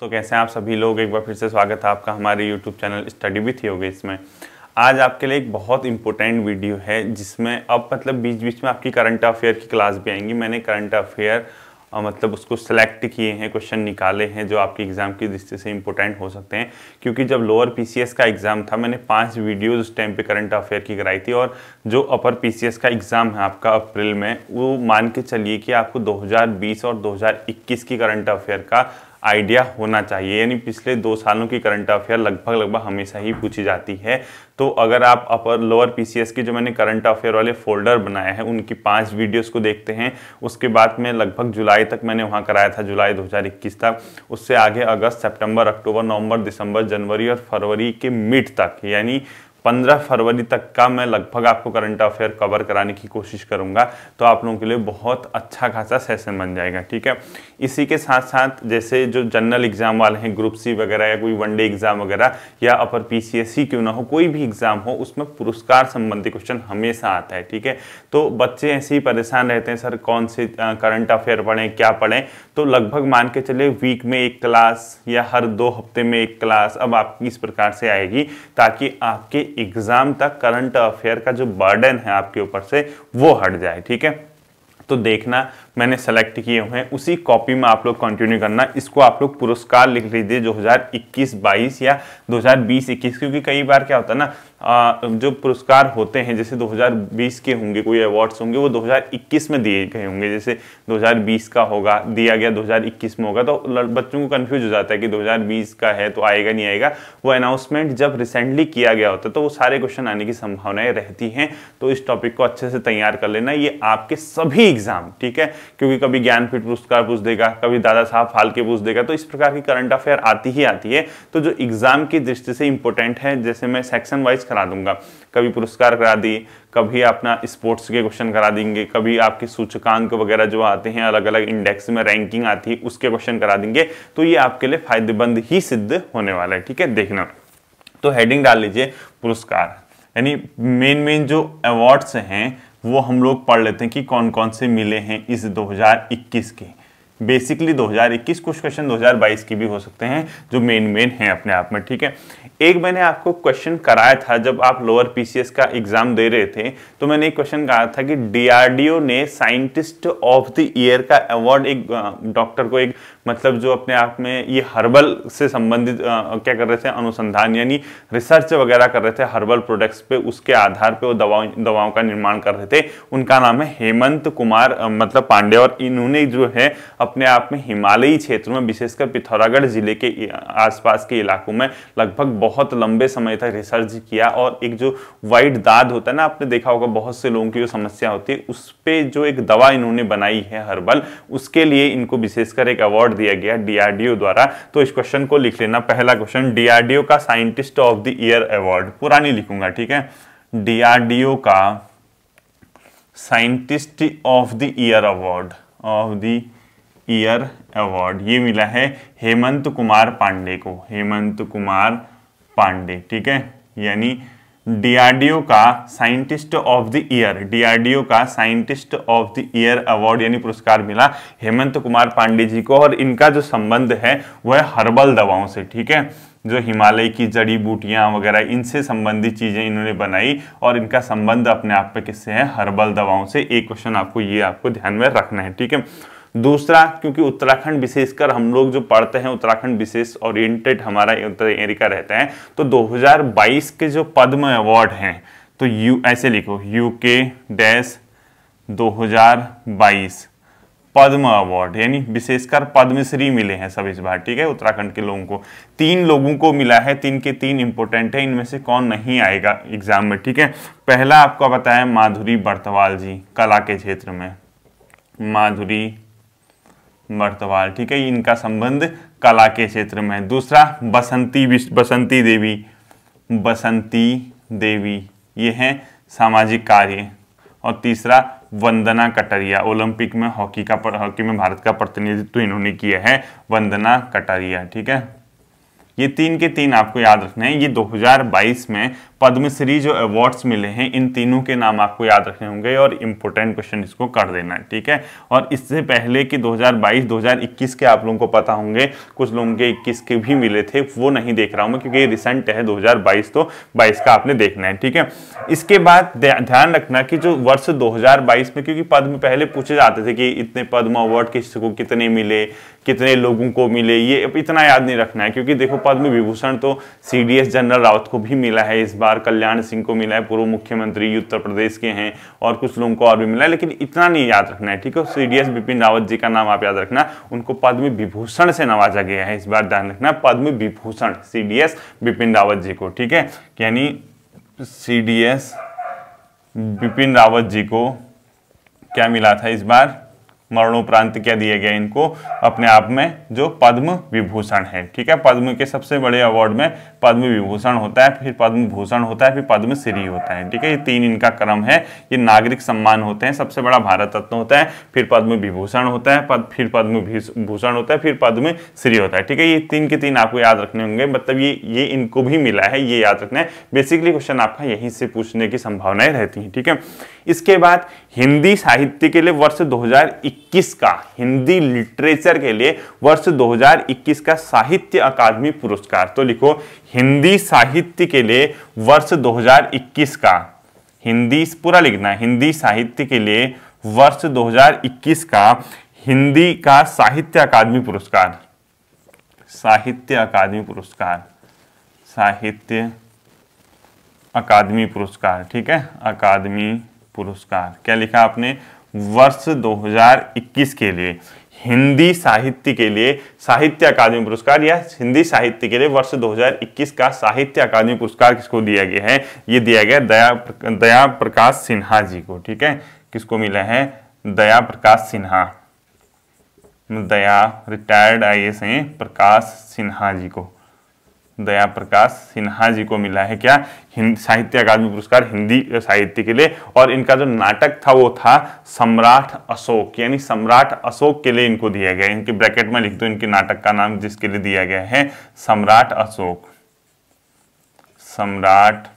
दोस्तों कैसे हैं आप सभी लोग एक बार फिर से स्वागत है आपका हमारे यूट्यूब चैनल स्टडी विथ होगी इसमें आज आपके लिए एक बहुत इंपॉर्टेंट वीडियो है जिसमें अब मतलब बीच बीच में आपकी करंट अफेयर की क्लास भी आएंगी मैंने करंट अफेयर मतलब उसको सेलेक्ट किए हैं क्वेश्चन निकाले हैं जो आपके एग्ज़ाम की दृष्टि से इंपॉर्टेंट हो सकते हैं क्योंकि जब लोअर पीसीएस का एग्ज़ाम था मैंने पांच वीडियोस उस टाइम पे करंट अफेयर की कराई थी और जो अपर पीसीएस का एग्ज़ाम है आपका अप्रैल में वो मान के चलिए कि आपको 2020 और 2021 की करंट अफेयर का आइडिया होना चाहिए यानी पिछले दो सालों की करंट अफेयर लगभग लगभग हमेशा ही पूछी जाती है तो अगर आप अपर लोअर पीसीएस की जो मैंने करंट अफेयर वाले फोल्डर बनाए हैं उनकी पांच वीडियोस को देखते हैं उसके बाद में लगभग जुलाई तक मैंने वहाँ कराया था जुलाई 2021 तक उससे आगे अगस्त सितंबर अक्टूबर नवंबर दिसंबर जनवरी और फरवरी के मिड तक यानी 15 फरवरी तक का मैं लगभग आपको करंट अफेयर कवर कराने की कोशिश करूंगा तो आप लोगों के लिए बहुत अच्छा खासा सेशन बन जाएगा ठीक है इसी के साथ साथ जैसे जो जनरल एग्जाम वाले हैं ग्रुप सी वगैरह या कोई वनडे एग्जाम वगैरह या अपर पीसीएससी क्यों ना हो कोई भी एग्जाम हो उसमें पुरस्कार संबंधी क्वेश्चन हमेशा आता है ठीक है तो बच्चे ऐसे ही परेशान रहते हैं सर कौन से करंट अफेयर पढ़ें क्या पढ़ें तो लगभग मान के चले वीक में एक क्लास या हर दो हफ्ते में एक क्लास अब आपकी इस प्रकार से आएगी ताकि आपके एग्जाम तक करंट अफेयर का जो बर्डन है आपके ऊपर से वो हट जाए ठीक है तो देखना मैंने सेलेक्ट किए हुए हैं उसी कॉपी में आप लोग कंटिन्यू करना इसको आप लोग पुरस्कार लिख लीजिए 2021-22 या 2020-21 क्योंकि कई बार क्या होता है ना जो पुरस्कार होते हैं जैसे 2020 के होंगे कोई अवार्ड्स होंगे वो 2021 में दिए गए होंगे जैसे 2020 का होगा दिया गया 2021 में होगा तो बच्चों को कंफ्यूज हो जाता है कि 2020 का है तो आएगा नहीं आएगा वो अनाउंसमेंट जब रिसेंटली किया गया होता है तो वो सारे क्वेश्चन आने की संभावनाएं रहती हैं तो इस टॉपिक को अच्छे से तैयार कर लेना ये आपके सभी एग्जाम ठीक है क्योंकि कभी ज्ञानपीठ पुरस्कार पूछ देगा कभी दादा साहब फालके पूछ देगा तो इस प्रकार की करंट अफेयर आती ही आती है तो जो एग्जाम की दृष्टि से इंपॉर्टेंट है जैसे मैं सेक्शन वाइज करा दूंगा कभी पुरस्कार करा दिए कभी अपना स्पोर्ट्स के क्वेश्चन करा देंगे कभी आपके सूचकांक वगैरह जो आते हैं अलग अलग इंडेक्स में रैंकिंग आती है उसके क्वेश्चन करा देंगे तो ये आपके लिए फायदेमंद ही सिद्ध होने वाला है ठीक है देखना तो हेडिंग डाल लीजिए पुरस्कार यानी मेन मेन जो अवार्ड्स हैं वो हम लोग पढ़ लेते हैं कि कौन कौन से मिले हैं इस 2021 के बेसिकली 2021 कुछ क्वेश्चन 2022 के भी हो सकते हैं जो मेन मेन हैं अपने आप में ठीक है एक मैंने आपको क्वेश्चन कराया था जब आप लोअर पीसीएस का एग्जाम दे रहे थे तो मैंने एक क्वेश्चन कहा था कि डीआरडीओ ने साइंटिस्ट ऑफ द ईयर का अवार्ड एक डॉक्टर को एक मतलब जो अपने आप में ये हर्बल से संबंधित क्या कर रहे थे अनुसंधान यानी रिसर्च वगैरह कर रहे थे हर्बल प्रोडक्ट्स पे उसके आधार पे वो दवाओं दवाओं का निर्माण कर रहे थे उनका नाम है हेमंत कुमार मतलब पांडे और इन्होंने जो है अपने आप में हिमालयी क्षेत्र में विशेषकर पिथौरागढ़ जिले के आसपास के इलाकों में लगभग बहुत लंबे समय तक रिसर्च किया और एक जो वाइट दाद होता है ना आपने देखा होगा बहुत से लोगों की जो समस्या होती है उस पर जो एक दवा इन्होंने बनाई है हर्बल उसके लिए इनको विशेषकर एक अवार्ड दिया गया डीआरडीओ द्वारा तो इस क्वेश्चन को लिख लेना पहला क्वेश्चन डीआरडीओ का scientist of the year award पुरानी लिखूंगा ठीक है डीआरडीओ का scientist of the year award of the year award ये मिला है हेमंत कुमार पांडे को हेमंत कुमार पांडे ठीक है यानी डीआरडीओ का scientist of the year DRDO का scientist of the year award यानी पुरस्कार मिला हेमंत कुमार पांडे जी को और इनका जो संबंध है वह है हर्बल दवाओं से ठीक है जो हिमालय की जड़ी बूटियाँ वगैरह इनसे संबंधित चीज़ें इन्होंने बनाई और इनका संबंध अपने आप में किससे है हर्बल दवाओं से एक क्वेश्चन आपको ये आपको ध्यान में रखना है ठीक है दूसरा क्योंकि उत्तराखंड विशेषकर हम लोग जो पढ़ते हैं उत्तराखंड विशेष ओरिएंटेड हमारा उत्तर अमेरिका रहता है तो 2022 के जो पद्म अवार्ड हैं तो यू ऐसे लिखो यू के डैश 2022 पद्म अवार्ड यानी विशेषकर पद्मश्री मिले हैं सब इस बार ठीक है उत्तराखंड के लोगों को तीन लोगों को मिला है तीन के तीन इंपोर्टेंट है इनमें से कौन नहीं आएगा एग्जाम में ठीक है पहला आपको बताया माधुरी बर्तवाल जी कला के क्षेत्र में माधुरी मर्तवाल ठीक है इनका संबंध कला के क्षेत्र में दूसरा बसंती बसंती देवी बसंती देवी ये हैं सामाजिक कार्य और तीसरा वंदना कटरिया ओलंपिक में हॉकी का हॉकी में भारत का प्रतिनिधित्व इन्होंने किया है वंदना कटरिया ठीक है ये तीन के तीन आपको याद रखने हैं ये 2022 में पद्मश्री जो अवार्ड्स मिले हैं इन तीनों के नाम आपको याद रखने होंगे और इम्पोर्टेंट क्वेश्चन इसको कर देना है ठीक है और इससे पहले कि 2022 2021 के आप लोगों को पता होंगे कुछ लोगों के 21 के भी मिले थे वो नहीं देख रहा हूँ मैं क्योंकि ये रिसेंट है 2022 तो 22 का आपने देखना है ठीक है इसके बाद ध्यान रखना कि जो वर्ष दो में क्योंकि पद्म पहले पूछे जाते थे कि इतने पद्म अवार्ड किसको कितने मिले कितने लोगों को मिले ये इतना याद नहीं रखना है क्योंकि देखो पद्म विभूषण तो सी जनरल रावत को भी मिला है इस बार बार कल्याण सिंह को मिला है पूर्व मुख्यमंत्री उत्तर प्रदेश के हैं और कुछ लोगों को और भी मिला है लेकिन इतना नहीं याद रखना है ठीक है सी डी बिपिन रावत जी का नाम आप याद रखना उनको पद्म विभूषण से नवाजा गया है इस बार ध्यान रखना पद्म विभूषण सी डी बिपिन रावत जी को ठीक है यानी सी डी बिपिन रावत जी को क्या मिला था इस बार मरणोपरांत क्या दिया गया इनको अपने आप में जो पद्म विभूषण है ठीक है पद्म के सबसे बड़े अवार्ड में पद्म विभूषण होता है फिर पद्म भूषण होता है फिर पद्म श्री होता है ठीक है ये तीन इनका क्रम है ये नागरिक सम्मान होते हैं सबसे बड़ा भारत रत्न होता है फिर पद्म विभूषण होता है पद फिर पद्म भूषण होता है फिर पद्म श्री होता है ठीक है ये तीन के तीन आपको याद रखने होंगे मतलब ये ये इनको भी मिला है ये याद रखना है बेसिकली क्वेश्चन आपका यहीं से पूछने की संभावनाएं रहती हैं ठीक है इसके बाद हिंदी साहित्य के लिए वर्ष 2021 का हिंदी लिटरेचर के लिए वर्ष 2021 का साहित्य अकादमी पुरस्कार तो लिखो हिंदी साहित्य के लिए वर्ष 2021 का हिंदी पूरा लिखना हिंदी साहित्य के लिए वर्ष 2021 का हिंदी का साहित्य अकादमी पुरस्कार साहित्य अकादमी पुरस्कार साहित्य अकादमी पुरस्कार ठीक है अकादमी पुरस्कार क्या लिखा आपने वर्ष 2021 के लिए हिंदी साहित्य के लिए साहित्य अकादमी पुरस्कार या हिंदी साहित्य के लिए वर्ष 2021 का साहित्य अकादमी पुरस्कार किसको दिया गया है ये दिया गया दया दया प्रकाश सिन्हा जी को ठीक है किसको मिला है Daya Prakash Sinha Daya retired I S Prakash Sinha ji को दया प्रकाश सिन्हा जी को मिला है क्या साहित्य अकादमी पुरस्कार हिंदी साहित्य के लिए और इनका जो नाटक था वो था सम्राट अशोक यानी सम्राट अशोक के लिए इनको दिया गया इनके ब्रैकेट में लिख दो इनके नाटक का नाम जिसके लिए दिया गया है सम्राट अशोक सम्राट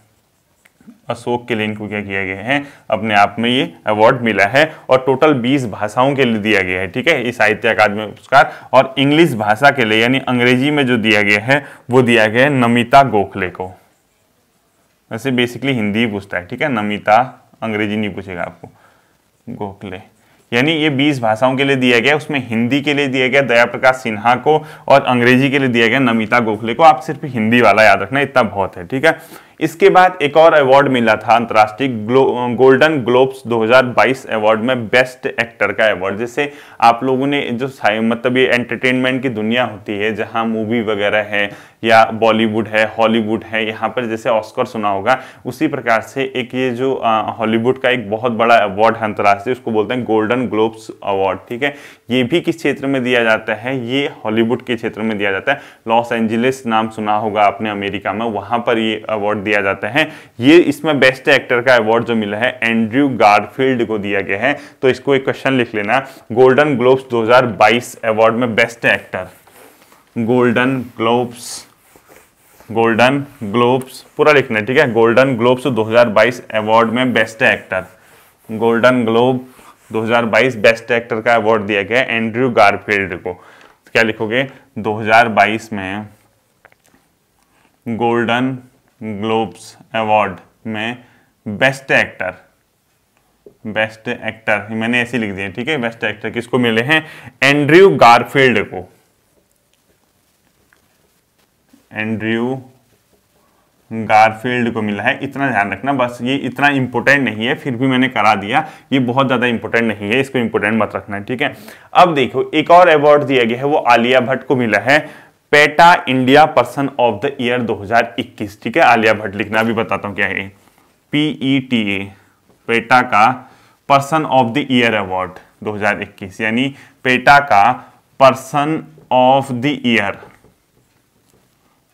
अशोक के लिए इनको क्या किया गया है अपने आप में ये अवार्ड मिला है और टोटल 20 भाषाओं के लिए दिया गया है ठीक है इस साहित्य अकादमी पुरस्कार और इंग्लिश भाषा के लिए यानी अंग्रेजी में जो दिया गया है वो दिया गया है नमिता गोखले को वैसे बेसिकली हिंदी ही पूछता है ठीक है नमिता अंग्रेजी नहीं पूछेगा आपको गोखले यानी ये 20 भाषाओं के लिए दिया गया उसमें हिंदी के लिए दिया गया दया प्रकाश सिन्हा को और अंग्रेजी के लिए दिया गया नमिता गोखले को आप सिर्फ हिंदी वाला याद रखना इतना बहुत है ठीक है इसके बाद एक और अवार्ड मिला था अंतर्राष्ट्रीय ग्लो, गोल्डन ग्लोब्स 2022 अवार्ड में बेस्ट एक्टर का अवार्ड जैसे आप लोगों ने जो मतलब ये एंटरटेनमेंट की दुनिया होती है जहाँ मूवी वगैरह है या बॉलीवुड है हॉलीवुड है यहाँ पर जैसे ऑस्कर सुना होगा उसी प्रकार से एक ये जो हॉलीवुड का एक बहुत बड़ा अवार्ड है अंतर्राष्ट्रीय उसको बोलते हैं गोल्डन ग्लोब्स अवार्ड ठीक है ये भी किस क्षेत्र में दिया जाता है ये हॉलीवुड के क्षेत्र में दिया जाता है लॉस एंजलिस नाम सुना होगा आपने अमेरिका में वहाँ पर ये अवार्ड दिया जाता है ये इसमें बेस्ट एक्टर का अवार्ड जो मिला है एंड्रयू गारफील्ड को दिया गया है तो इसको एक क्वेश्चन लिख लेना गोल्डन ग्लोब्स दो अवार्ड में best actor golden globes golden globes पूरा लिखना है ठीक है गोल्डन ग्लोब्स 2022 अवार्ड में best actor golden globe 2022 best actor का अवार्ड दिया गया एंड्रयू गारफील्ड को तो क्या लिखोगे 2022 में गोल्डन ग्लोब्स अवार्ड में बेस्ट एक्टर बेस्ट एक्टर मैंने ऐसे लिख दिया ठीक है बेस्ट एक्टर किसको मिले हैं एंड्रयू गारफील्ड को एंड्रयू गारफील्ड को मिला है इतना ध्यान रखना बस ये इतना इंपॉर्टेंट नहीं है फिर भी मैंने करा दिया ये बहुत ज़्यादा इंपॉर्टेंट नहीं है इसको इंपॉर्टेंट मत रखना है ठीक है अब देखो एक और अवार्ड दिया गया है वो आलिया भट्ट को मिला है PETA India person of the year 2021 ठीक है आलिया भट्ट लिखना अभी बताता हूँ क्या है P E T A PETA का person of the year award दो यानी पेटा का person of the year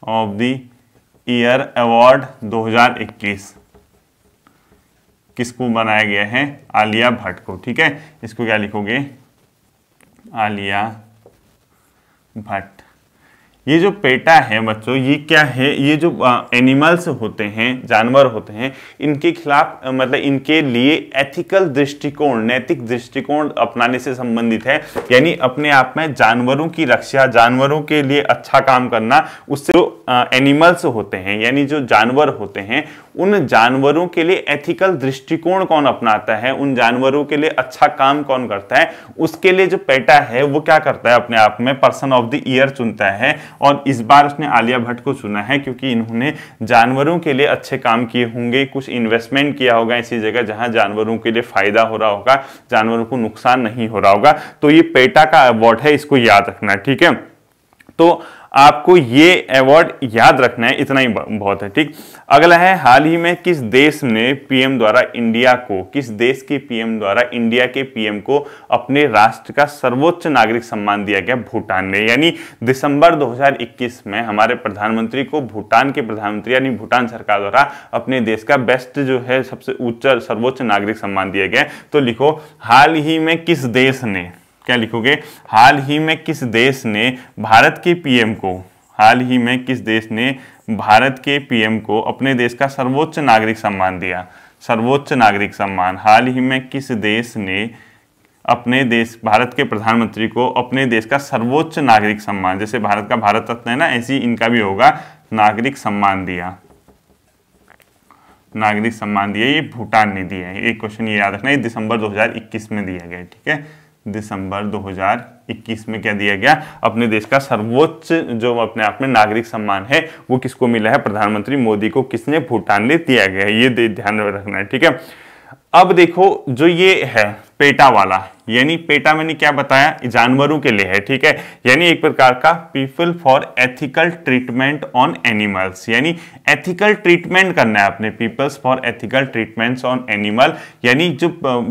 of the year award 2021 किसको बनाया गया है आलिया भट्ट को ठीक है इसको क्या लिखोगे आलिया भट्ट ये जो पेटा है बच्चों ये क्या है ये जो एनिमल्स होते हैं जानवर होते हैं इनके खिलाफ मतलब इनके लिए एथिकल दृष्टिकोण नैतिक दृष्टिकोण अपनाने से संबंधित है यानी अपने आप में जानवरों की रक्षा जानवरों के लिए अच्छा काम करना उससे जो एनिमल्स होते हैं यानी जो जानवर होते हैं उन जानवरों के लिए एथिकल दृष्टिकोण कौन अपनाता है उन जानवरों के लिए अच्छा काम कौन करता है उसके लिए जो पेटा है वो क्या करता है अपने आप में पर्सन ऑफ द ईयर चुनता है और इस बार उसने आलिया भट्ट को चुना है क्योंकि इन्होंने जानवरों के लिए अच्छे काम किए होंगे कुछ इन्वेस्टमेंट किया होगा ऐसी जगह जहां जानवरों के लिए फायदा हो रहा होगा जानवरों को नुकसान नहीं हो रहा होगा तो ये पेटा का अवार्ड है इसको याद रखना ठीक है तो आपको ये अवार्ड याद रखना है इतना ही बहुत है ठीक अगला है हाल ही में किस देश ने पीएम द्वारा इंडिया को किस देश के पीएम द्वारा इंडिया के पीएम को अपने राष्ट्र का सर्वोच्च नागरिक सम्मान दिया गया भूटान ने यानी दिसंबर 2021 में हमारे प्रधानमंत्री को भूटान के प्रधानमंत्री यानी भूटान सरकार द्वारा अपने देश का बेस्ट जो है सबसे उच्च सर्वोच्च नागरिक सम्मान दिया गया तो लिखो हाल ही में किस देश ने क्या लिखोगे हाल ही में किस देश ने भारत के पीएम को हाल ही में किस देश ने भारत के पीएम को अपने देश का सर्वोच्च नागरिक सम्मान दिया सर्वोच्च नागरिक सम्मान हाल ही में किस देश ने अपने देश भारत के प्रधानमंत्री को अपने देश का सर्वोच्च नागरिक सम्मान जैसे भारत का भारत रत्न है ना ऐसी इनका भी होगा नागरिक सम्मान दिया नागरिक सम्मान दिया ये भूटान ने दिया है एक क्वेश्चन ये याद रखना है दिसंबर 2021 में दिया गया ठीक है दिसंबर 2021 में क्या दिया गया अपने देश का सर्वोच्च जो अपने आप में नागरिक सम्मान है वो किसको मिला है प्रधानमंत्री मोदी को किसने भूटान ने दिया गया है ये ध्यान रखना है ठीक है अब देखो जो ये है पेटा वाला यानी पेटा मैंने क्या बताया जानवरों के लिए है ठीक है यानी एक प्रकार का people for ethical treatment on animals यानी एथिकल ट्रीटमेंट करना है अपने peoples for ethical treatments on animal यानी जो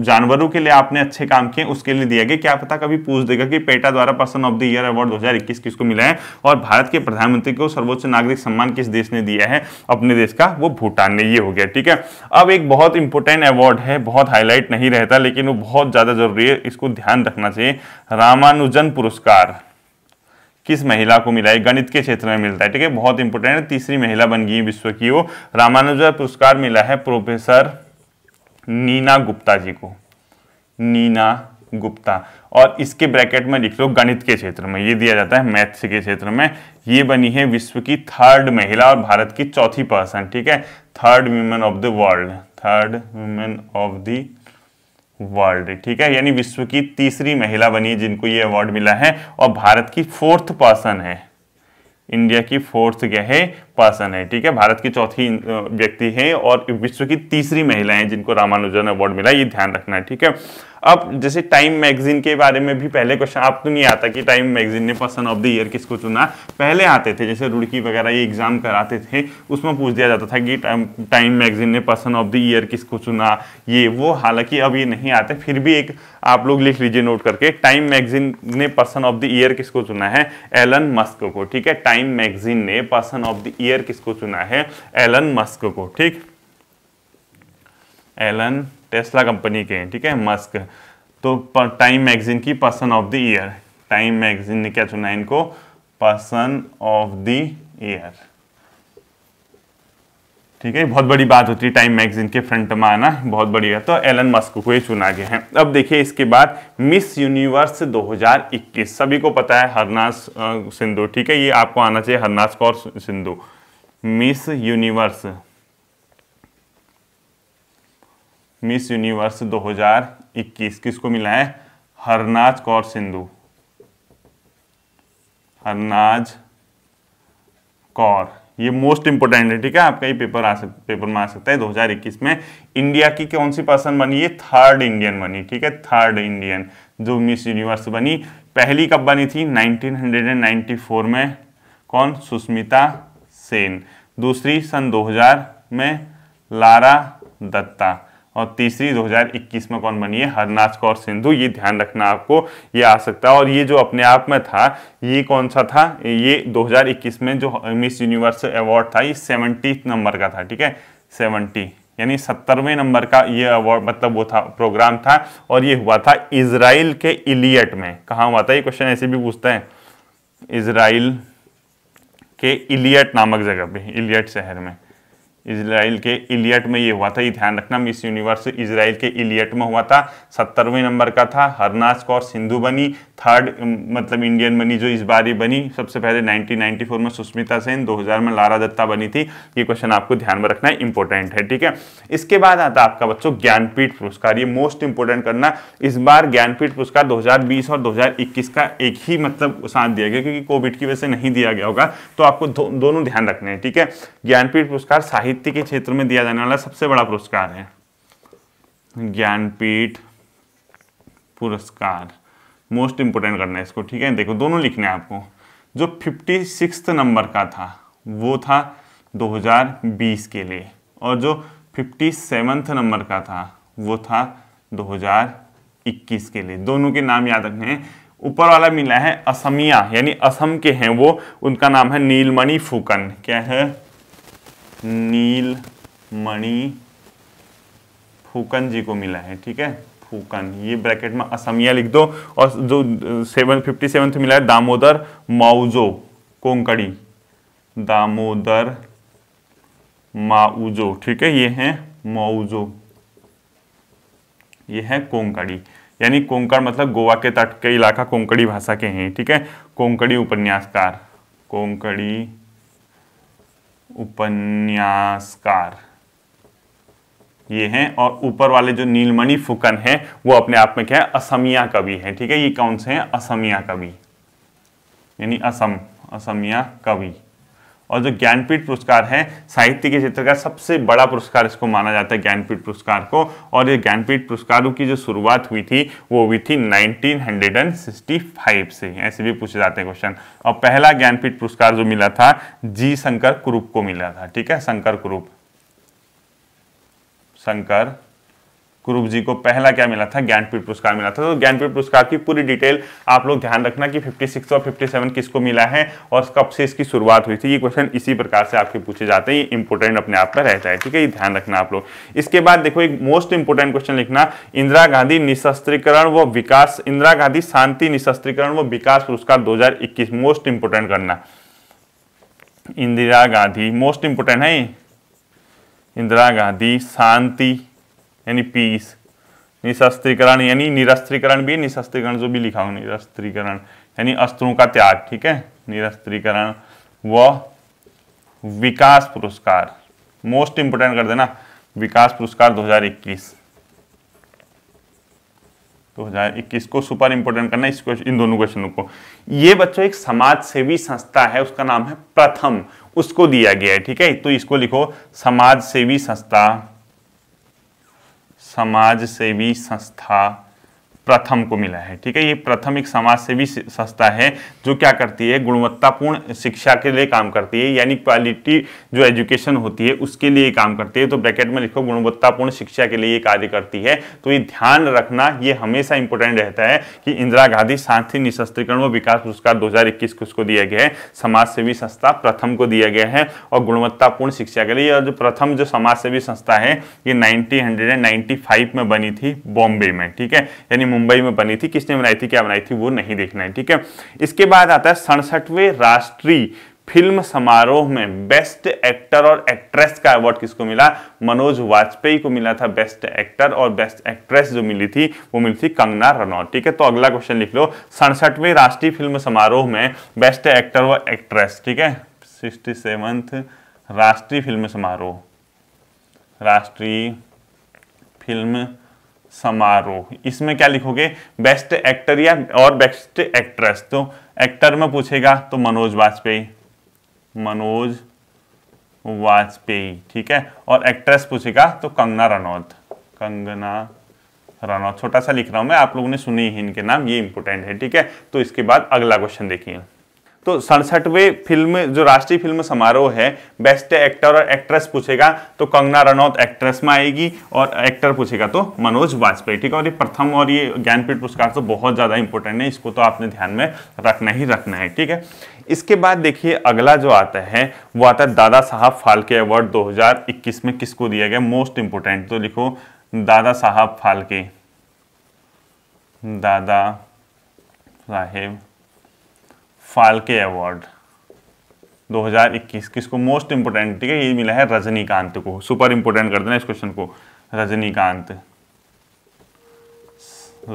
जानवरों के लिए आपने अच्छे काम किए उसके लिए दिया गया क्या पता कभी पूछ देगा कि पेटा द्वारा person of the year award दो किसको मिला है और भारत के प्रधानमंत्री को सर्वोच्च नागरिक सम्मान किस देश ने दिया है अपने देश का वो भूटान ने ये हो गया ठीक है अब एक बहुत इंपॉर्टेंट अवार्ड है बहुत हाईलाइट नहीं रहता लेकिन वो बहुत बहुत ज़्यादा ज़रूरी है इसको ध्यान रखना चाहिए रामानुजन पुरस्कार किस महिला को मिला है गणित के क्षेत्र में मिलता है ठीक है बहुत इंपॉर्टेंट है तीसरी महिला बन गई विश्व की वो रामानुजन पुरस्कार मिला है प्रोफेसर नीना गुप्ता जी को नीना गुप्ता और इसके ब्रैकेट में लिख लो गणित के क्षेत्र में ये दिया जाता है मैथ्स के क्षेत्र में ये बनी है विश्व की थर्ड महिला और भारत की चौथी पर्सन ठीक है third women of the world third women of the world ठीक है यानी विश्व की तीसरी महिला बनी है जिनको ये अवार्ड मिला है और भारत की फोर्थ पर्सन है इंडिया की फोर्थ क्या है पर्सन है ठीक है भारत की चौथी व्यक्ति हैं और विश्व की तीसरी महिला हैं जिनको रामानुजन अवार्ड मिला ये ध्यान रखना है ठीक है अब जैसे टाइम मैगजीन के बारे में भी पहले क्वेश्चन आप तो नहीं आता कि टाइम मैगजीन ने पर्सन ऑफ द ईयर किसको चुना पहले आते थे जैसे रुड़की वगैरह ये एग्जाम कराते थे उसमें पूछ दिया जाता था कि टाइम मैगजीन ने पर्सन ऑफ द ईयर किसको चुना ये वो हालांकि अब ये नहीं आते फिर भी एक आप लोग लिख लीजिए नोट करके टाइम मैगजीन ने पर्सन ऑफ द ईयर किसको चुना है एलन मस्क को ठीक है टाइम मैगजीन ने पर्सन ऑफ द ईयर किसको चुना है एलन मस्क को ठीक एलन टेस्ला कंपनी के ठीक है मस्क तो टाइम मैगजीन की person of the year time magazine ने क्या चुना है इनको पर्सन ऑफ द ईयर ठीक है बहुत बड़ी बात होती है टाइम मैगजीन के फ्रंट में आना बहुत बड़ी है तो एलन मस्क को ये चुना गया है अब देखिए इसके बाद मिस यूनिवर्स 2021 सभी को पता है हरनास सिंधु ठीक है ये आपको आना चाहिए Harnaaz Kaur Sandhu miss universe miss universe 2021 किसको मिला है हरनाज कौर सिंधु हरनाज कौर ये मोस्ट इंपोर्टेंट है ठीक है आपका ही पेपर आ सकता पेपर में आ सकता है 2021 में इंडिया की कौन सी पर्सन बनी ये थर्ड इंडियन बनी ठीक है थर्ड इंडियन जो मिस यूनिवर्स बनी पहली कब बनी थी 1994 में कौन सुष्मिता सेन दूसरी सन 2000 में लारा दत्ता और तीसरी 2021 में कौन बनी है हरनाथ कौर सिंधु ये ध्यान रखना आपको ये आ सकता है और ये जो अपने आप में था ये कौन सा था ये 2021 में जो मिस यूनिवर्स अवार्ड था ये सेवेंटी नंबर का था ठीक है सेवेंटी यानी सत्तरवें नंबर का ये अवार्ड मतलब वो था प्रोग्राम था और ये हुआ था इसराइल के इलियट में कहाँ हुआ था ये क्वेश्चन ऐसे भी पूछते हैं इसराइल के इलियट नामक जगह पे इलियट शहर में इसराइल के इलियट में ये हुआ था ये ध्यान रखना मिस यूनिवर्स इसराइल के इलियट में हुआ था सत्तरवें नंबर का था हरनाज कौर सिंधु बनी थर्ड मतलब इंडियन बनी जो इस बार ये बनी सबसे पहले 1994 में सुष्मिता सेन 2000 में लारा दत्ता बनी थी ये क्वेश्चन आपको ध्यान में रखना है इंपॉर्टेंट है ठीक है इसके बाद आता आपका बच्चों ज्ञानपीठ पुरस्कार ये मोस्ट इंपॉर्टेंट करना इस बार ज्ञानपीठ पुरस्कार दो और दो का एक ही मतलब साथ दिया गया क्योंकि कोविड की वजह से नहीं दिया गया होगा तो आपको दोनों ध्यान रखना है ठीक है ज्ञानपीठ पुरस्कार साहित्य साहित्य के क्षेत्र में दिया जाने वाला सबसे बड़ा पुरस्कार है ज्ञानपीठ पुरस्कार मोस्ट इंपोर्टेंट करना है इसको ठीक है देखो दोनों लिखने है आपको जो फिफ्टी सिक्स नंबर का था वो था 2020 के लिए और जो फिफ्टी सेवन्थ नंबर का था वो था 2021 के लिए दोनों के नाम याद रखने हैं ऊपर वाला मिला है असमिया यानी असम के हैं वो उनका नाम है नीलमणि फूकन क्या है नील मणि फूकन जी को मिला है ठीक है फूकन ये ब्रैकेट में असमिया लिख दो और जो सेवन फिफ्टी सेवन मिला है दामोदर माउजो कोंकड़ी दामोदर माउजो ठीक है ये है माउजो ये है कोंकड़ी यानी कोंकण मतलब गोवा के तट के इलाका कोंकड़ी भाषा के हैं ठीक है कोंकड़ी उपन्यासकार कोंकड़ी उपन्यासकार ये हैं और ऊपर वाले जो नीलमणि फुकन है वो अपने आप में क्या है असमिया कवि है ठीक है ये कौन से हैं असमिया कवि यानी असम असमिया कवि और जो ज्ञानपीठ पुरस्कार है साहित्य के क्षेत्र का सबसे बड़ा पुरस्कार इसको माना जाता है ज्ञानपीठ पुरस्कार को और ये ज्ञानपीठ पुरस्कारों की जो शुरुआत हुई थी वो हुई थी 1965 से ऐसे भी पूछे जाते हैं क्वेश्चन और पहला ज्ञानपीठ पुरस्कार जो मिला था जी शंकर कुरूप को मिला था ठीक है शंकर कुरूप शंकर कुरूप जी को पहला क्या मिला था ज्ञानपीठ पुरस्कार मिला था तो ज्ञानपीठ पुरस्कार की पूरी डिटेल आप लोग ध्यान रखना कि 56 और 57 किसको मिला है और कब से इसकी शुरुआत हुई थी ये क्वेश्चन इसी प्रकार से आपके पूछे जाते हैं ये इंपॉर्टेंट अपने आप में रहता है ठीक है ये ध्यान रखना आप लोग इसके बाद देखो एक मोस्ट इंपॉर्टेंट क्वेश्चन लिखना इंदिरा गांधी निशस्त्रीकरण व विकास इंदिरा गांधी शांति निशस्त्रीकरण व विकास पुरस्कार दो मोस्ट इंपोर्टेंट करना इंदिरा गांधी मोस्ट इंपोर्टेंट है इंदिरा गांधी शांति यानी पीस निशस्त्रीकरण यानी निरस्त्रीकरण भी निशस्त्रीकरण जो भी लिखा हो निरस्त्रीकरण यानी अस्त्रों का त्याग ठीक है निरस्त्रीकरण व विकास पुरस्कार मोस्ट इंपोर्टेंट कर देना विकास पुरस्कार 2021 2021 को सुपर इंपोर्टेंट करना इस क्वेश्चन इन दोनों क्वेश्चनों को ये बच्चों एक समाज सेवी संस्था है उसका नाम है प्रथम उसको दिया गया है ठीक है तो इसको लिखो समाज सेवी संस्था समाज सेवी संस्था प्रथम को मिला है ठीक है ये प्रथम एक समाज सेवी संस्था है जो क्या करती है गुणवत्तापूर्ण शिक्षा के लिए काम करती है यानी क्वालिटी जो एजुकेशन होती है उसके लिए काम करती है तो ब्रैकेट में लिखो गुणवत्तापूर्ण शिक्षा के लिए ये कार्य करती है तो ये ध्यान रखना ये हमेशा इंपॉर्टेंट रहता है कि इंदिरा गांधी शांति निशस्त्रीकरण व विकास पुरस्कार इक्कीस को उसको दिया गया है समाज सेवी संस्था प्रथम को दिया गया है और गुणवत्तापूर्ण शिक्षा के लिए जो प्रथम जो समाज सेवी संस्था है ये नाइनटीन में बनी थी बॉम्बे में ठीक है यानी मुंबई में बनी थी किसने बनाई थी क्या बनाई थी वो नहीं देखना है ठीक है इसके बाद आता है सड़सठवें राष्ट्रीय फिल्म समारोह में बेस्ट एक्टर और एक्ट्रेस का अवार्ड किसको मिला मनोज वाजपेयी को मिला था बेस्ट एक्टर और बेस्ट एक्ट्रेस जो मिली थी वो मिली थी कंगना रनौत ठीक है तो अगला क्वेश्चन लिख लो सड़सठवें राष्ट्रीय फिल्म समारोह में बेस्ट एक्टर और एक्ट्रेस ठीक है सिक्सटी सेवन्थ राष्ट्रीय फिल्म समारोह राष्ट्रीय फिल्म समारोह इसमें क्या लिखोगे बेस्ट एक्टर या और बेस्ट एक्ट्रेस तो एक्टर में पूछेगा तो मनोज वाजपेयी मनोज वाजपेयी ठीक है और एक्ट्रेस पूछेगा तो कंगना रनौत कंगना रनौत छोटा सा लिख रहा हूं मैं आप लोगों ने सुनी ही इनके नाम ये इंपॉर्टेंट है ठीक है तो इसके बाद अगला क्वेश्चन देखिए तो सड़सठवें फिल्म जो राष्ट्रीय फिल्म समारोह है बेस्ट एक्टर और एक्ट्रेस पूछेगा तो कंगना रनौत एक्ट्रेस में आएगी और एक्टर पूछेगा तो मनोज वाजपेयी ठीक है और ये प्रथम और ये ज्ञानपीठ पुरस्कार तो बहुत ज़्यादा इंपॉर्टेंट है इसको तो आपने ध्यान में रखना ही रखना है ठीक है इसके बाद देखिए अगला जो आता है वो आता है दादा साहब फाल्के अवार्ड 2021 में किसको दिया गया मोस्ट इंपोर्टेंट तो लिखो दादा साहब फाल्के दादा साहेब फाल्के अवार्ड 2021 किसको मोस्ट इम्पोर्टेंट ठीक है ये मिला है रजनीकांत को सुपर इम्पोर्टेंट कर देना इस क्वेश्चन को रजनीकांत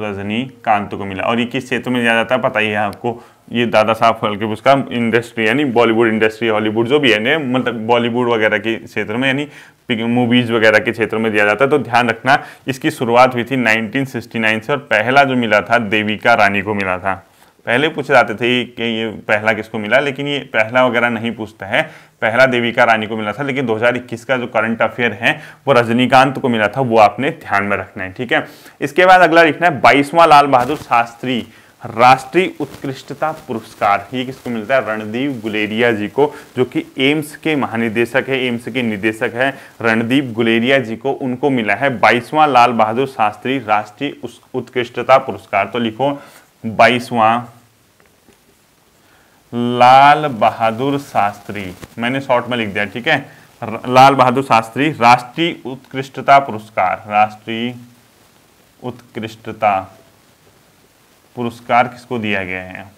रजनीकांत को मिला और ये किस क्षेत्र में दिया जाता है पता ही है आपको ये दादा साहब फाल्के उसका इंडस्ट्री यानी बॉलीवुड इंडस्ट्री हॉलीवुड जो भी है मतलब बॉलीवुड वगैरह के क्षेत्र में यानी मूवीज़ वगैरह के क्षेत्र में दिया जाता है तो ध्यान रखना इसकी शुरुआत हुई थी 1969 से और पहला जो मिला था देविका रानी को मिला था पहले पूछ जाते थे कि ये पहला किसको मिला लेकिन ये पहला वगैरह नहीं पूछता है पहला देविका रानी को मिला था लेकिन 2021 का जो करंट अफेयर है वो रजनीकांत को मिला था वो आपने ध्यान में रखना है ठीक है इसके बाद अगला लिखना है बाईसवां लाल बहादुर शास्त्री राष्ट्रीय उत्कृष्टता पुरस्कार ये किसको मिलता है रणदीप गुलेरिया जी को जो कि एम्स के महानिदेशक है एम्स के निदेशक है रणदीप गुलेरिया जी को उनको मिला है बाईसवां लाल बहादुर शास्त्री राष्ट्रीय उत्कृष्टता पुरस्कार तो लिखो बाईसवां लाल बहादुर शास्त्री मैंने शॉर्ट में लिख दिया ठीक है लाल बहादुर शास्त्री राष्ट्रीय उत्कृष्टता पुरस्कार राष्ट्रीय उत्कृष्टता पुरस्कार किसको दिया गया है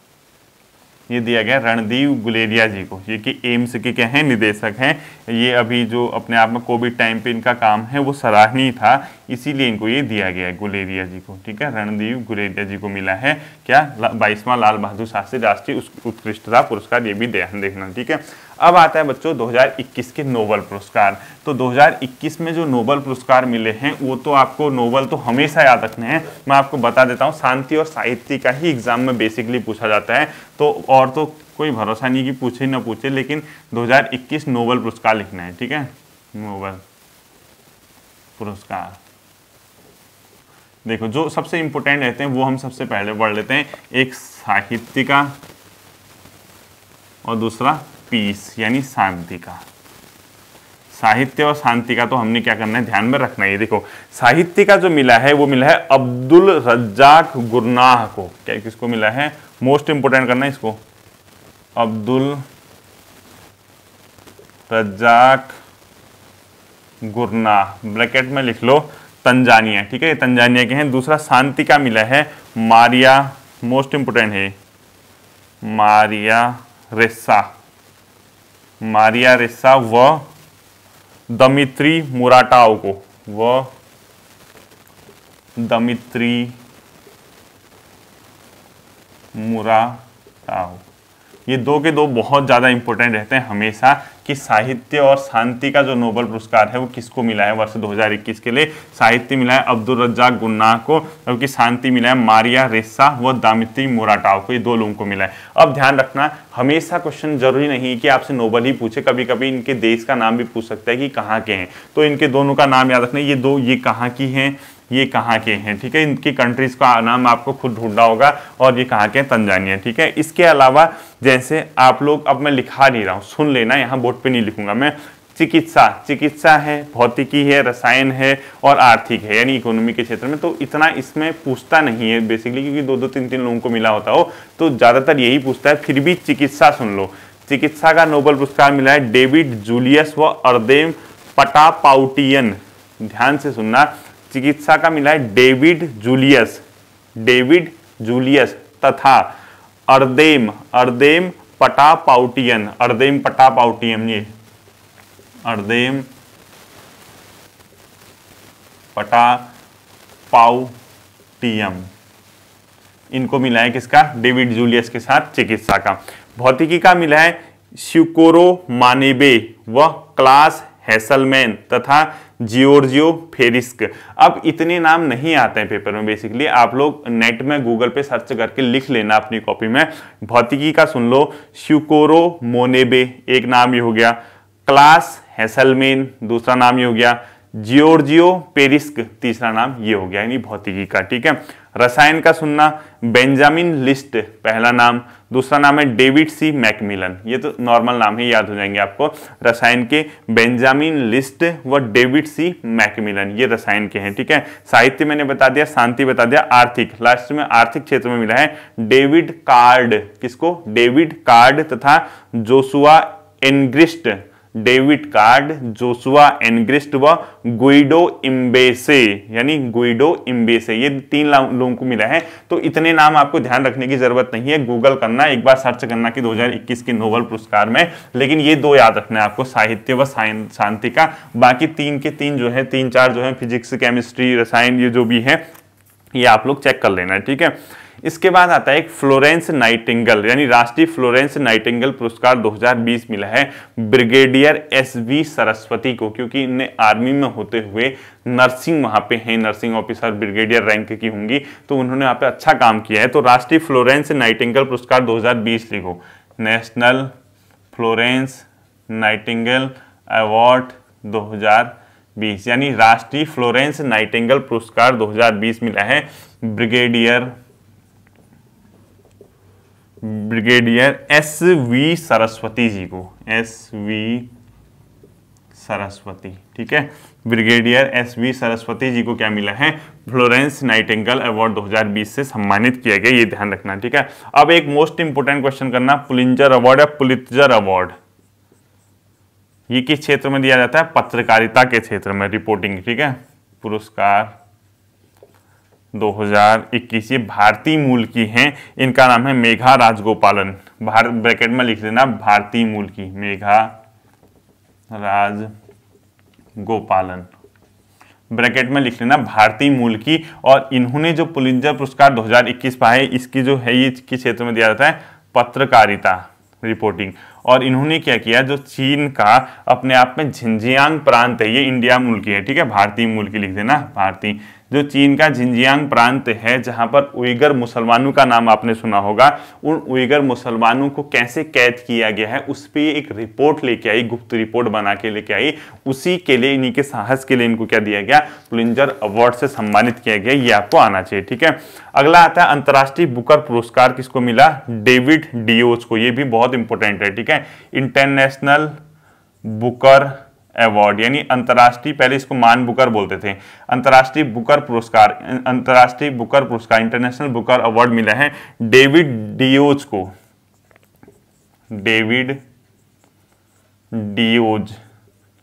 ये दिया गया रणदीप गुलेरिया जी को ये कि एम्स के क्या हैं निदेशक हैं ये अभी जो अपने आप में कोविड टाइम पे इनका काम है वो सराहनीय था इसीलिए इनको ये दिया गया है गुलेरिया जी को ठीक है रणदीप गुलेरिया जी को मिला है क्या बाईसवां लाल बहादुर शास्त्री राष्ट्रीय उत्कृष्टता पुरस्कार ये भी ध्यान देखना ठीक है अब आता है बच्चों 2021 के नोबल पुरस्कार तो 2021 में जो नोबल पुरस्कार मिले हैं वो तो आपको नोबल तो हमेशा याद रखने हैं मैं आपको बता देता हूँ शांति और साहित्य का ही एग्जाम में बेसिकली पूछा जाता है तो और तो कोई भरोसा नहीं कि पूछे ना पूछे लेकिन 2021 नोबल पुरस्कार लिखना है ठीक है नोबल पुरस्कार देखो जो सबसे इंपोर्टेंट रहते हैं वो हम सबसे पहले पढ़ लेते हैं एक साहित्य का और दूसरा पीस यानी शांति का साहित्य और शांति का तो हमने क्या करना है ध्यान में रखना है देखो साहित्य का जो मिला है वो मिला है अब्दुल रज्जाक गुरनाह को क्या किसको मिला है मोस्ट इंपोर्टेंट करना है इसको अब्दुल रज्जाक गुरना ब्रैकेट में लिख लो तंजानिया ठीक है ये तंजानिया के हैं दूसरा शांति का मिला है मारिया मोस्ट इंपोर्टेंट है मारिया रेस्सा मारिया रेस्सा व दमित्री मुराटाओ को व दमित्री मुराटाओ ये दो के दो बहुत ज़्यादा इंपॉर्टेंट रहते हैं हमेशा कि साहित्य और शांति का जो नोबल पुरस्कार है वो किसको मिला है वर्ष 2021 के लिए साहित्य मिला है अब्दुल रज्जाक गुन्ना को जबकि शांति मिला है मारिया रेस्सा व दामित्री मोराटाव को ये दो लोगों को मिला है अब ध्यान रखना हमेशा क्वेश्चन जरूरी नहीं कि आपसे नोबल ही पूछे कभी कभी इनके देश का नाम भी पूछ सकते हैं कि कहाँ के हैं तो इनके दोनों का नाम याद रखना ये दो ये कहाँ की हैं ये कहाँ के हैं ठीक है इनकी कंट्रीज़ का नाम आपको खुद ढूंढना होगा और ये कहाँ के हैं तंजानिया ठीक है इसके अलावा जैसे आप लोग अब मैं लिखा नहीं रहा हूँ सुन लेना यहाँ बोर्ड पे नहीं लिखूंगा मैं चिकित्सा चिकित्सा है भौतिकी है रसायन है और आर्थिक है यानी इकोनॉमी के क्षेत्र में तो इतना इसमें पूछता नहीं है बेसिकली क्योंकि दो दो तीन तीन लोगों को मिला होता हो तो ज़्यादातर यही पूछता है फिर भी चिकित्सा सुन लो चिकित्सा का नोबल पुरस्कार मिला है डेविड जूलियस व अर्देम पटापाउटियन ध्यान से सुनना चिकित्सा का मिला है डेविड जूलियस डेविड जूलियस तथा अर्देम अर्देम पटापाउटियन अर्देम पटापाउटियन ये अर्देम पटा पाउटियम इनको मिला है किसका डेविड जूलियस के साथ चिकित्सा का भौतिकी का मिला है सिकोरो मानेबे व क्लास हैसलमैन तथा जियोर्जियो फेरिस्क अब इतने नाम नहीं आते हैं पेपर में बेसिकली आप लोग नेट में गूगल पे सर्च करके लिख लेना अपनी कॉपी में भौतिकी का सुन लो श्यूकोरो मोनेबे एक नाम ये हो गया क्लास हैसलमेन दूसरा नाम ये हो गया जियोर्जियो पेरिस्क तीसरा नाम ये हो गया यानी भौतिकी का ठीक है रसायन का सुनना बेंजामिन लिस्ट पहला नाम दूसरा नाम है डेविड सी मैकमिलन ये तो नॉर्मल नाम ही याद हो जाएंगे आपको रसायन के बेंजामिन लिस्ट व डेविड सी मैकमिलन ये रसायन के हैं ठीक है साहित्य मैंने बता दिया शांति बता दिया आर्थिक लास्ट में आर्थिक क्षेत्र में मिला है डेविड कार्ड किसको डेविड कार्ड तथा Joshua Angrist David Card Joshua Angrist व गुइडो इम्बेसे यानी गुइडो इम्बेसे ये तीन लोगों को मिला है तो इतने नाम आपको ध्यान रखने की जरूरत नहीं है गूगल करना एक बार सर्च करना कि 2021 के नोबल पुरस्कार में लेकिन ये दो याद रखना है आपको साहित्य व शांति का बाकी तीन के तीन जो है तीन चार जो है फिजिक्स केमिस्ट्री रसायन ये जो भी है ये आप लोग चेक कर लेना ठीक है इसके बाद आता है एक फ्लोरेंस नाइटिंगल यानी राष्ट्रीय फ्लोरेंस नाइटिंगल पुरस्कार 2020 मिला है ब्रिगेडियर एस वी सरस्वती को क्योंकि इनने आर्मी में होते हुए नर्सिंग वहां पे हैं नर्सिंग ऑफिसर ब्रिगेडियर रैंक की होंगी तो उन्होंने यहाँ पे अच्छा काम किया है तो राष्ट्रीय फ्लोरेंस नाइटिंगल पुरस्कार 2020 लिखो नेशनल फ्लोरेंस नाइटिंगल अवार्ड 2020 यानी राष्ट्रीय फ्लोरेंस नाइटिंगल पुरस्कार 2020 मिला है brigadier brigadier S V Saraswati ji को एस वी सरस्वती ठीक है brigadier S V Saraswati ji को क्या मिला है फ्लोरेंस नाइटेंगल अवार्ड 2020 से सम्मानित किया गया ये ध्यान रखना ठीक है अब एक मोस्ट इंपोर्टेंट क्वेश्चन करना पुलिंजर अवार्ड या पुलितजर अवार्ड ये किस क्षेत्र में दिया जाता है पत्रकारिता के क्षेत्र में रिपोर्टिंग ठीक है पुरस्कार 2021 ये भारतीय मूल की हैं इनका नाम है मेघा राजगोपालन भारत ब्रैकेट में लिख लेना भारतीय मूल की मेघा राज गोपालन ब्रैकेट में लिख लेना भारतीय मूल की और इन्होंने जो पुलिंजर पुरस्कार 2021 पाए इसकी जो है ये किस क्षेत्र में दिया जाता है पत्रकारिता रिपोर्टिंग और इन्होंने क्या किया जो चीन का अपने आप में झिंझियांग प्रांत है ये इंडिया मूल की है ठीक है भारतीय मूल की लिख देना भारतीय जो चीन का झिंजियांग प्रांत है जहां पर उइगर मुसलमानों का नाम आपने सुना होगा उन उइगर मुसलमानों को कैसे कैद किया गया है उस पर एक रिपोर्ट लेके आई गुप्त रिपोर्ट बना के लेके आई उसी के लिए इन्हीं के साहस के लिए इनको क्या दिया गया पुलिंजर अवार्ड से सम्मानित किया गया ये आपको आना चाहिए ठीक है अगला आता है अंतर्राष्ट्रीय बुकर पुरस्कार किसको मिला डेविड डियोज को ये भी बहुत इंपॉर्टेंट है ठीक है इंटरनेशनल बुकर अवार्ड यानी अंतर्राष्ट्रीय पहले इसको मान बुकर बोलते थे अंतर्राष्ट्रीय बुकर पुरस्कार अंतर्राष्ट्रीय बुकर पुरस्कार इंटरनेशनल बुकर अवार्ड मिला है डेविड डियोज को डेविड डियोज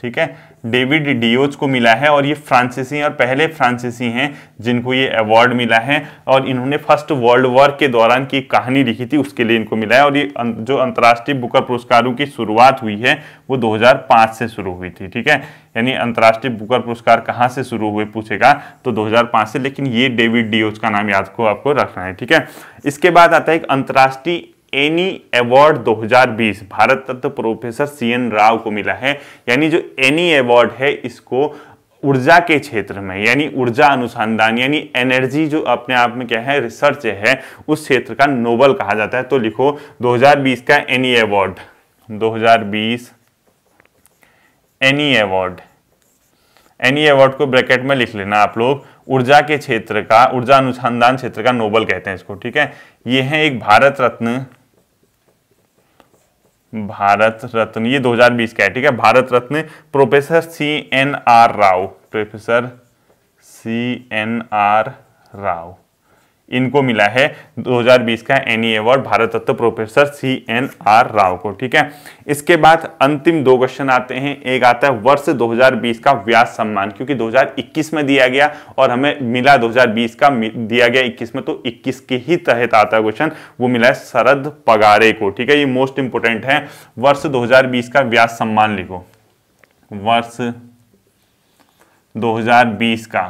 ठीक है डेविड डियोज को मिला है और ये फ्रांसीसी हैं और पहले फ्रांसीसी हैं जिनको ये अवार्ड मिला है और इन्होंने फर्स्ट वर्ल्ड वॉर के दौरान की कहानी लिखी थी उसके लिए इनको मिला है और ये अं, जो अंतर्राष्ट्रीय बुकर पुरस्कारों की शुरुआत हुई है वो 2005 से शुरू हुई थी ठीक है यानी अंतर्राष्ट्रीय बुकर पुरस्कार कहाँ से शुरू हुए पूछेगा तो दो से लेकिन ये डेविड डियोज का नाम याद को आपको रखना है ठीक है इसके बाद आता है एक अंतर्राष्ट्रीय एनी अवार्ड 2020 भारत तत्व प्रोफेसर सी एन राव को मिला है यानी जो एनी अवार्ड है इसको ऊर्जा के क्षेत्र में यानी ऊर्जा अनुसंधान यानी एनर्जी जो अपने आप में क्या है रिसर्च है उस क्षेत्र का नोबल कहा जाता है तो लिखो 2020 का Eni award 2020 Eni award Eni award को ब्रैकेट में लिख लेना आप लोग ऊर्जा के क्षेत्र का ऊर्जा अनुसंधान क्षेत्र का नोबल कहते हैं इसको ठीक है यह है एक भारत रत्न भारत रत्न ये 2020 का है ठीक है Bharat Ratna professor C N R Rao professor C N R Rao इनको मिला है 2020 का Eni award e Bharat Ratna professor C N R Rao को ठीक है इसके बाद अंतिम दो क्वेश्चन आते हैं एक आता है वर्ष 2020 का व्यास सम्मान क्योंकि 2021 में दिया गया और हमें मिला 2020 का दिया गया 21 में तो 21 के ही तहत आता है क्वेश्चन वो मिला है शरद पगारे को ठीक है ये मोस्ट इंपोर्टेंट है वर्ष दो का व्यास सम्मान लिखो वर्ष दो का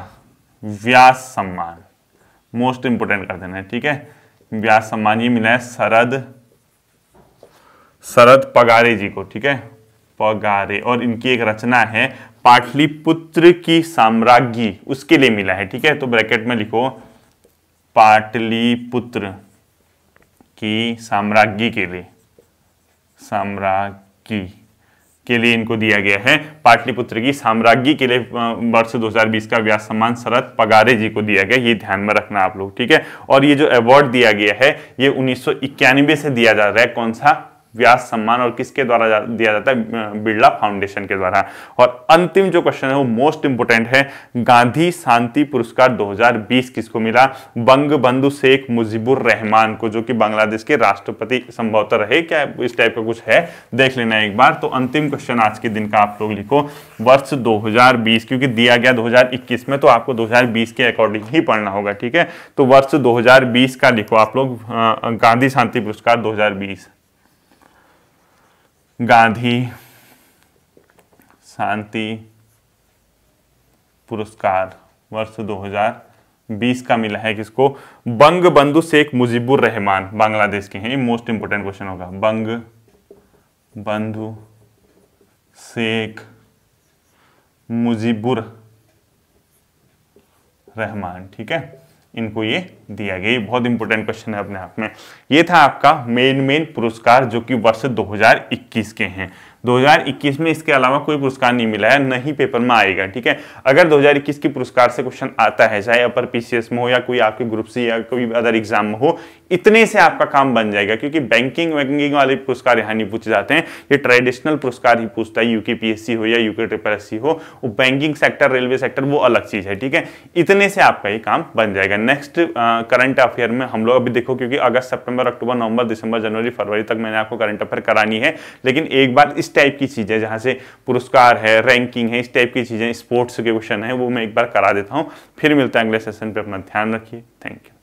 व्यास सम्मान मोस्ट इंपोर्टेंट कर देना है ठीक है व्यास सम्मान ये मिला है शरद शरद पगारे जी को ठीक है पगारे और इनकी एक रचना है पाटलिपुत्र की साम्राज्ञी उसके लिए मिला है ठीक है तो ब्रैकेट में लिखो पाटलिपुत्र की साम्राज्ञी के लिए साम्राज्ञी के लिए इनको दिया गया है पाटलिपुत्र की साम्राज्ञी के लिए वर्ष 2020 का व्यास सम्मान शरद पगारे जी को दिया गया ये ध्यान में रखना आप लोग ठीक है और ये जो अवार्ड दिया गया है ये उन्नीस से दिया जा रहा है कौन सा व्यास सम्मान और किसके द्वारा दिया जाता है बिरला फाउंडेशन के द्वारा और अंतिम जो क्वेश्चन है वो मोस्ट इंपोर्टेंट है गांधी शांति पुरस्कार 2020 किसको मिला बंग बंधु शेख मुजीबुर रहमान को जो कि बांग्लादेश के राष्ट्रपति संभवतः रहे क्या इस टाइप का कुछ है देख लेना एक बार तो अंतिम क्वेश्चन आज के दिन का आप लोग लिखो वर्ष दो क्योंकि दिया गया दो में तो आपको दो के अकॉर्डिंग ही पढ़ना होगा ठीक है तो वर्ष दो का लिखो आप लोग गांधी शांति पुरस्कार दो गांधी शांति पुरस्कार वर्ष 2020 का मिला है किसको बंग बंधु शेख मुजीबुर रहमान बांग्लादेश के हैं मोस्ट इंपोर्टेंट क्वेश्चन होगा बंग बंधु शेख मुजीबुर रहमान ठीक है इनको ये दिया गया ये बहुत इंपॉर्टेंट क्वेश्चन है अपने आप में ये था आपका मेन मेन पुरस्कार जो कि वर्ष 2021 के हैं 2021 में इसके अलावा कोई पुरस्कार नहीं मिला है न ही पेपर में आएगा ठीक है अगर 2021 के पुरस्कार से क्वेश्चन आता है चाहे अपर पीसीएस में हो या कोई आपके ग्रुप से या कोई अदर एग्जाम में हो इतने से आपका काम बन जाएगा क्योंकि बैंकिंग वैंकिंग वाले पुरस्कार यहाँ नहीं पूछे जाते हैं ये ट्रेडिशनल पुरस्कार ही पूछता है यूके पी हो या यूके ट्रिपल एस हो वो बैंकिंग सेक्टर रेलवे सेक्टर वो अलग चीज़ है ठीक है इतने से आपका ये काम बन जाएगा नेक्स्ट करंट अफेयर में हम लोग अभी देखो क्योंकि अगस्त सेप्टेम्बर अक्टूबर नवंबर दिसंबर जनवरी फरवरी तक मैंने आपको करंट अफेयर करानी है लेकिन एक बार इस टाइप की चीज़ है जहाँ से पुरस्कार है रैंकिंग है इस टाइप की चीज़ें स्पोर्ट्स के क्वेश्चन है वो मैं एक बार करा देता हूँ फिर मिलता है अगले सेशन पर अपना ध्यान रखिए थैंक यू